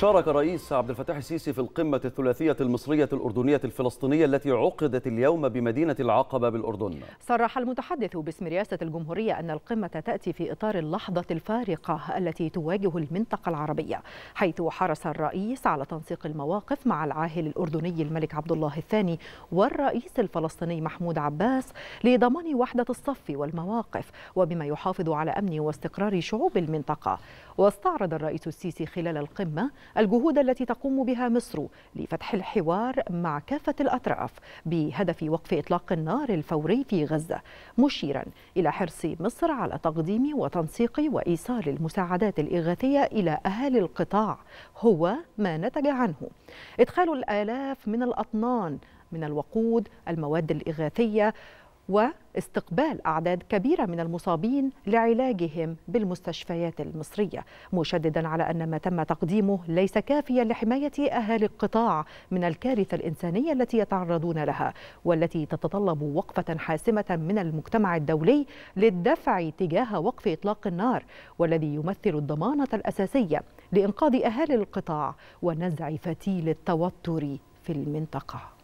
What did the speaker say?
شارك الرئيس عبد الفتاح السيسي في القمة الثلاثية المصرية الأردنية الفلسطينية التي عقدت اليوم بمدينة العقبة بالأردن صرح المتحدث باسم رئاسة الجمهورية أن القمة تأتي في إطار اللحظة الفارقة التي تواجه المنطقة العربية حيث حرص الرئيس على تنسيق المواقف مع العاهل الأردني الملك عبد الله الثاني والرئيس الفلسطيني محمود عباس لضمان وحدة الصف والمواقف وبما يحافظ على أمن واستقرار شعوب المنطقة واستعرض الرئيس السيسي خلال القمة الجهود التي تقوم بها مصر لفتح الحوار مع كافة الأطراف بهدف وقف إطلاق النار الفوري في غزة مشيرا إلى حرص مصر على تقديم وتنسيق وإيصال المساعدات الإغاثية إلى أهالي القطاع هو ما نتج عنه إدخال الآلاف من الأطنان من الوقود المواد الإغاثية واستقبال أعداد كبيرة من المصابين لعلاجهم بالمستشفيات المصرية مشددا على أن ما تم تقديمه ليس كافيا لحماية أهالي القطاع من الكارثة الإنسانية التي يتعرضون لها والتي تتطلب وقفة حاسمة من المجتمع الدولي للدفع تجاه وقف إطلاق النار والذي يمثل الضمانة الأساسية لإنقاذ أهالي القطاع ونزع فتيل التوتر في المنطقه